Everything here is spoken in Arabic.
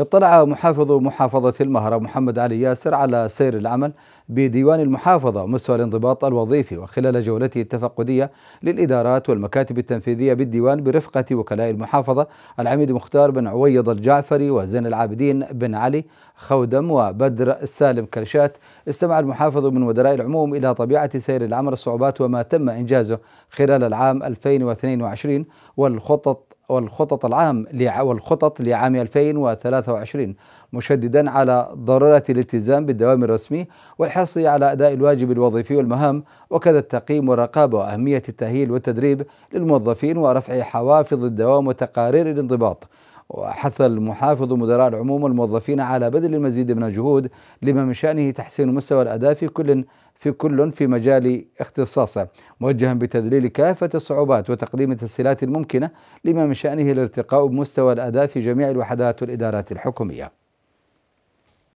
اطلع محافظ محافظة المهرة محمد علي ياسر على سير العمل بديوان المحافظة ومستوى الانضباط الوظيفي وخلال جولته التفقدية للإدارات والمكاتب التنفيذية بالديوان برفقة وكلاء المحافظة العميد مختار بن عويض الجعفري وزين العابدين بن علي خودم وبدر سالم كرشات استمع المحافظ من مدراء العموم إلى طبيعة سير العمل الصعوبات وما تم إنجازه خلال العام 2022 والخطط والخطط العام والخطط لعام 2023 مشددا على ضرورة الالتزام بالدوام الرسمي والحرص على أداء الواجب الوظيفي والمهام وكذا التقييم والرقابة وأهمية التأهيل والتدريب للموظفين ورفع حوافظ الدوام وتقارير الانضباط وحث المحافظ مدراء العموم والموظفين على بذل المزيد من الجهود لما من شأنه تحسين مستوى الأداء في كل في كل في مجال اختصاصه موجها بتذليل كافة الصعوبات وتقديم التسهيلات الممكنة لما من شأنه الارتقاء بمستوى الأداء في جميع الوحدات والإدارات الحكومية